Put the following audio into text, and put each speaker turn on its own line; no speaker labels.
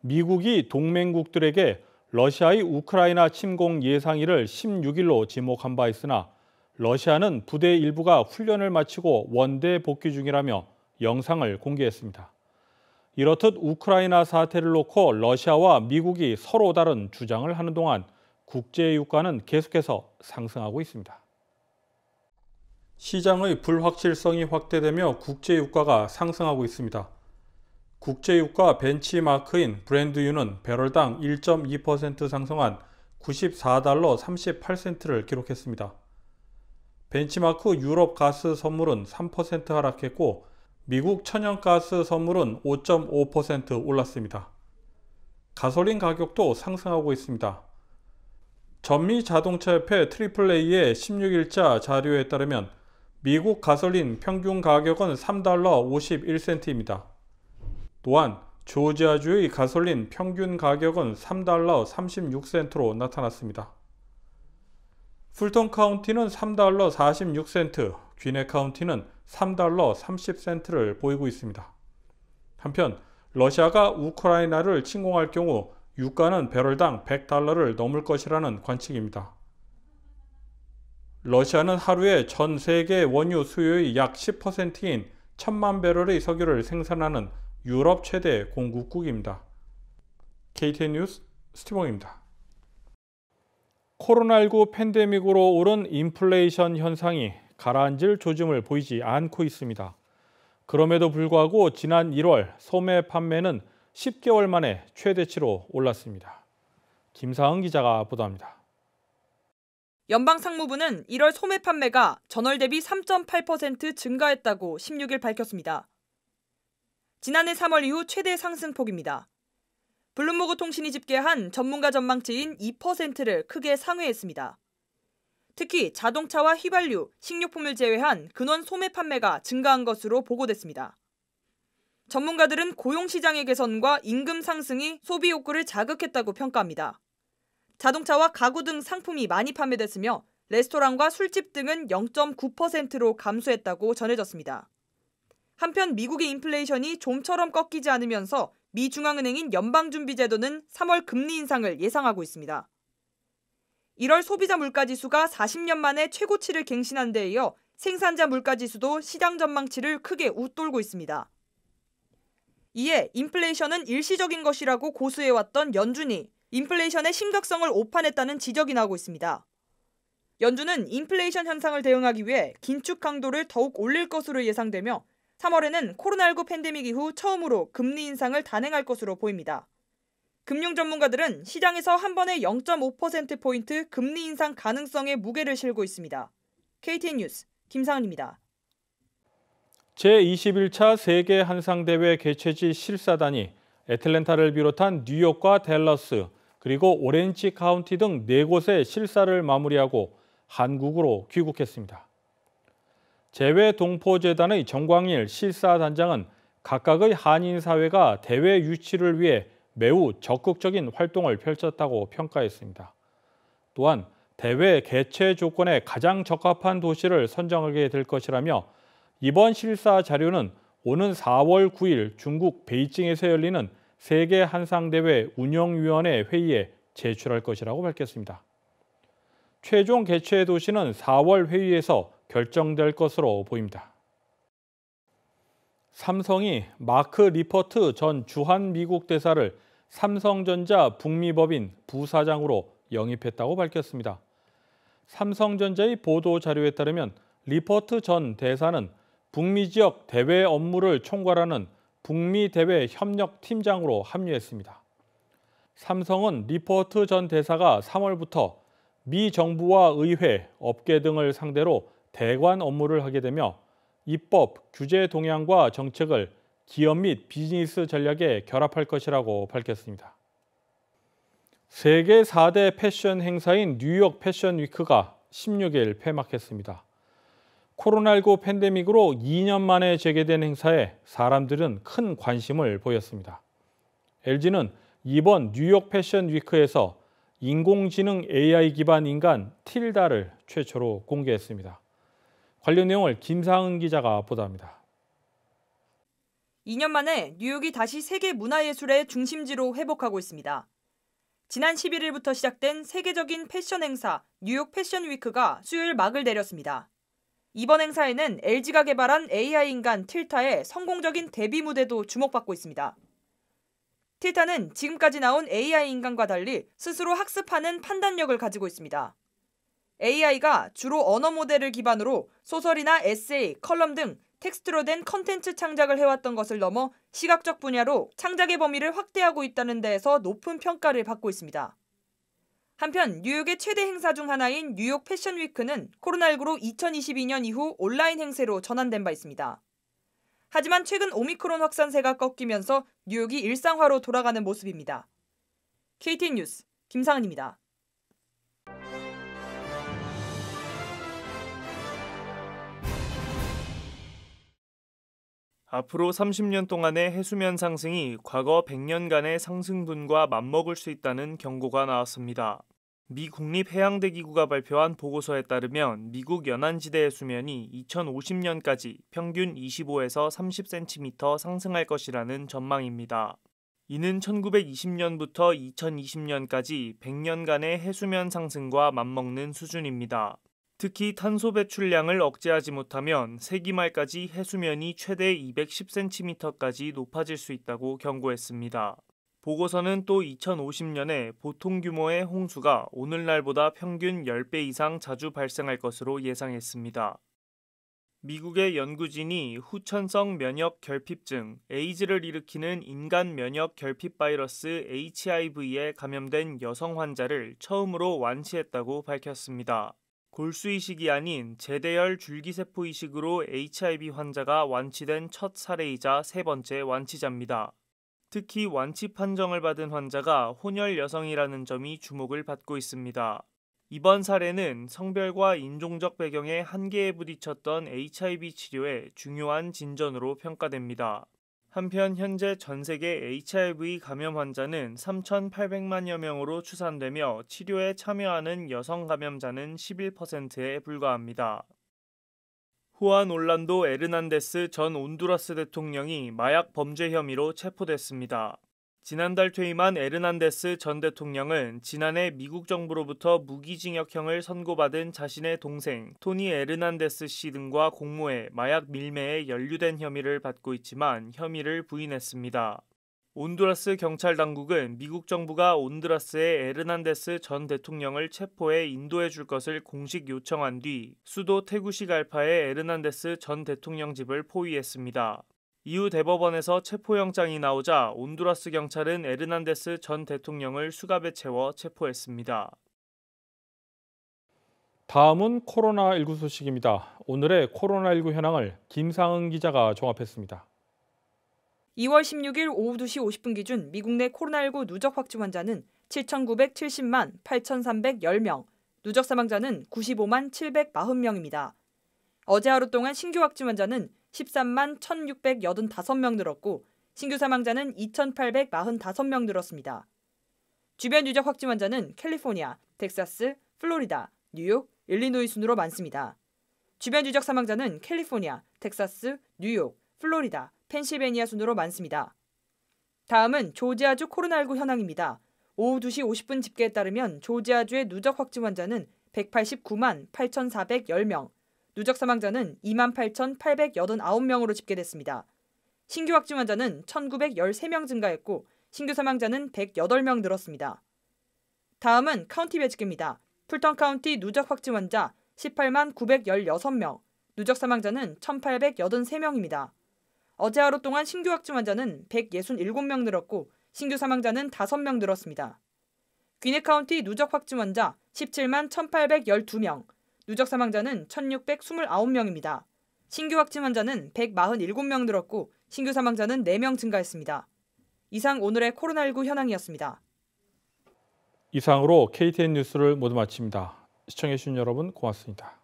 미국이 동맹국들에게 러시아의 우크라이나 침공 예상일을 16일로 지목한 바 있으나 러시아는 부대 일부가 훈련을 마치고 원대 복귀 중이라며 영상을 공개했습니다. 이렇듯 우크라이나 사태를 놓고 러시아와 미국이 서로 다른 주장을 하는 동안 국제 유가는 계속해서 상승하고 있습니다. 시장의 불확실성이 확대되며 국제 유가가 상승하고 있습니다. 국제유가 벤치마크인 브랜드유는 배럴당 1.2% 상승한 94달러 38센트를 기록했습니다. 벤치마크 유럽 가스 선물은 3% 하락했고 미국 천연가스 선물은 5.5% 올랐습니다. 가솔린 가격도 상승하고 있습니다. 전미 자동차협회 트리플A의 16일자 자료에 따르면 미국 가솔린 평균 가격은 3달러 51센트입니다. 또한 조지아주의 가솔린 평균 가격은 3달러 36센트로 나타났습니다. 풀턴 카운티는 3달러 46센트, 귀네 카운티는 3달러 30센트를 보이고 있습니다. 한편 러시아가 우크라이나를 침공할 경우 유가는 배럴당 100달러를 넘을 것이라는 관측입니다. 러시아는 하루에 전 세계 원유 수요의 약 10%인 천만 배럴의 석유를 생산하는 유럽 최대 공국국입니다 KTN 뉴스 스티봉입니다. 코로나19 팬데믹으로 오른 인플레이션 현상이 가라앉을 조짐을 보이지 않고 있습니다. 그럼에도 불구하고 지난 1월 소매 판매는 10개월 만에 최대치로 올랐습니다. 김사은 기자가 보도합니다.
연방상무부는 1월 소매 판매가 전월 대비 3.8% 증가했다고 16일 밝혔습니다. 지난해 3월 이후 최대 상승폭입니다. 블룸버그 통신이 집계한 전문가 전망치인 2%를 크게 상회했습니다. 특히 자동차와 휘발유, 식료품을 제외한 근원 소매 판매가 증가한 것으로 보고됐습니다. 전문가들은 고용시장의 개선과 임금 상승이 소비 욕구를 자극했다고 평가합니다. 자동차와 가구 등 상품이 많이 판매됐으며 레스토랑과 술집 등은 0.9%로 감소했다고 전해졌습니다. 한편 미국의 인플레이션이 좀처럼 꺾이지 않으면서 미 중앙은행인 연방준비제도는 3월 금리 인상을 예상하고 있습니다. 1월 소비자 물가지수가 40년 만에 최고치를 갱신한 데 이어 생산자 물가지수도 시장 전망치를 크게 웃돌고 있습니다. 이에 인플레이션은 일시적인 것이라고 고수해왔던 연준이 인플레이션의 심각성을 오판했다는 지적이 나오고 있습니다. 연준은 인플레이션 현상을 대응하기 위해 긴축 강도를 더욱 올릴 것으로 예상되며 3월에는 코로나19 팬데믹 이후 처음으로 금리 인상을 단행할 것으로 보입니다. 금융 전문가들은 시장에서 한 번에 0.5%포인트 금리 인상 가능성에 무게를 실고 있습니다. KTN 뉴스 김상은입니다.
제21차 세계 한상대회 개최지 실사단이 애틀랜타를 비롯한 뉴욕과 댈러스 그리고 오렌지 카운티 등 4곳의 실사를 마무리하고 한국으로 귀국했습니다. 재외동포재단의 정광일 실사단장은 각각의 한인 사회가 대외 유치를 위해 매우 적극적인 활동을 펼쳤다고 평가했습니다. 또한 대외 개최 조건에 가장 적합한 도시를 선정하게 될 것이라며 이번 실사 자료는 오는 4월 9일 중국 베이징에서 열리는 세계 한상대회 운영위원회 회의에 제출할 것이라고 밝혔습니다. 최종 개최 도시는 4월 회의에서 결정될 것으로 보입니다. 삼성이 마크 리퍼트 전 주한 미국 대사를 삼성전자 북미법인 부사장으로 영입했다고 밝혔습니다. 삼성전자의 보도 자료에 따르면 리퍼트 전 대사는 북미 지역 대외 업무를 총괄하는 북미 대외 협력 팀장으로 합류했습니다. 삼성은 리퍼트 전 대사가 3월부터 미 정부와 의회, 업계 등을 상대로 대관 업무를 하게 되며 입법, 규제 동향과 정책을 기업 및 비즈니스 전략에 결합할 것이라고 밝혔습니다. 세계 4대 패션 행사인 뉴욕 패션 위크가 16일 폐막했습니다. 코로나19 팬데믹으로 2년 만에 재개된 행사에 사람들은 큰 관심을 보였습니다. LG는 이번 뉴욕 패션 위크에서 인공지능 AI 기반 인간 틸다를 최초로 공개했습니다. 관련 내용을 김상은 기자가 보도합니다.
2년 만에 뉴욕이 다시 세계 문화예술의 중심지로 회복하고 있습니다. 지난 11일부터 시작된 세계적인 패션 행사 뉴욕 패션 위크가 수요일 막을 내렸습니다. 이번 행사에는 LG가 개발한 AI 인간 틸타의 성공적인 데뷔 무대도 주목받고 있습니다. 틸타는 지금까지 나온 AI 인간과 달리 스스로 학습하는 판단력을 가지고 있습니다. AI가 주로 언어 모델을 기반으로 소설이나 에세이, 컬럼 등 텍스트로 된 컨텐츠 창작을 해왔던 것을 넘어 시각적 분야로 창작의 범위를 확대하고 있다는 데에서 높은 평가를 받고 있습니다. 한편 뉴욕의 최대 행사 중 하나인 뉴욕 패션 위크는 코로나19로 2022년 이후 온라인 행세로 전환된 바 있습니다. 하지만 최근 오미크론 확산세가 꺾이면서 뉴욕이 일상화로 돌아가는 모습입니다. KT 뉴스 김상은입니다.
앞으로 30년 동안의 해수면 상승이 과거 100년간의 상승분과 맞먹을 수 있다는 경고가 나왔습니다. 미 국립해양대기구가 발표한 보고서에 따르면 미국 연안지대해 수면이 2050년까지 평균 25에서 30cm 상승할 것이라는 전망입니다. 이는 1920년부터 2020년까지 100년간의 해수면 상승과 맞먹는 수준입니다. 특히 탄소 배출량을 억제하지 못하면 세기 말까지 해수면이 최대 210cm까지 높아질 수 있다고 경고했습니다. 보고서는 또 2050년에 보통 규모의 홍수가 오늘날보다 평균 10배 이상 자주 발생할 것으로 예상했습니다. 미국의 연구진이 후천성 면역 결핍증, 에이즈를 일으키는 인간 면역 결핍 바이러스 HIV에 감염된 여성 환자를 처음으로 완치했다고 밝혔습니다. 골수 이식이 아닌 제대열 줄기세포 이식으로 HIV 환자가 완치된 첫 사례이자 세 번째 완치자입니다. 특히 완치 판정을 받은 환자가 혼혈 여성이라는 점이 주목을 받고 있습니다. 이번 사례는 성별과 인종적 배경의 한계에 부딪혔던 HIV 치료의 중요한 진전으로 평가됩니다. 한편 현재 전 세계 HIV 감염 환자는 3,800만여 명으로 추산되며 치료에 참여하는 여성 감염자는 11%에 불과합니다. 후안 올란도 에르난데스 전 온두라스 대통령이 마약 범죄 혐의로 체포됐습니다. 지난달 퇴임한 에르난데스 전 대통령은 지난해 미국 정부로부터 무기징역형을 선고받은 자신의 동생 토니 에르난데스 씨 등과 공모해 마약 밀매에 연루된 혐의를 받고 있지만 혐의를 부인했습니다. 온두라스 경찰 당국은 미국 정부가 온두라스의 에르난데스 전 대통령을 체포해 인도해 줄 것을 공식 요청한 뒤 수도 테구시갈파의 에르난데스 전 대통령 집을 포위했습니다. 이후 대법원에서 체포영장이 나오자 온두라스 경찰은 에르난데스 전 대통령을 수갑에 채워 체포했습니다.
다음은 코로나19 소식입니다. 오늘의 코로나19 현황을 김상은 기자가 종합했습니다.
2월 16일 오후 2시 50분 기준 미국 내 코로나19 누적 확진 환자는 7,970만 8,310명, 누적 사망자는 95만 740명입니다. 어제 하루 동안 신규 확진 환자는 13만 1,685명 늘었고 신규 사망자는 2,845명 늘었습니다. 주변 유적 확진 환자는 캘리포니아, 텍사스, 플로리다, 뉴욕, 일리노이 순으로 많습니다. 주변 유적 사망자는 캘리포니아, 텍사스, 뉴욕, 플로리다, 펜실베니아 순으로 많습니다. 다음은 조지아주 코로나19 현황입니다. 오후 2시 50분 집계에 따르면 조지아주의 누적 확진 환자는 189만 8,410명, 누적 사망자는 28,889명으로 집계됐습니다. 신규 확진 환자는 1,913명 증가했고 신규 사망자는 108명 늘었습니다. 다음은 카운티 배치입니다. 풀턴 카운티 누적 확진 환자 18만 916명, 누적 사망자는 1,883명입니다. 어제 하루 동안 신규 확진 환자는 167명 늘었고 신규 사망자는 5명 늘었습니다. 귀네 카운티 누적 확진 환자 17만 1,812명, 누적 사망자는 1,629명입니다. 신규 확진 환자는 147명 늘었고 신규 사망자는 4명 증가했습니다. 이상 오늘의 코로나19 현황이었습니다.
이상으로 KTN 뉴스를 모두 마칩니다. 시청해주신 여러분 고맙습니다.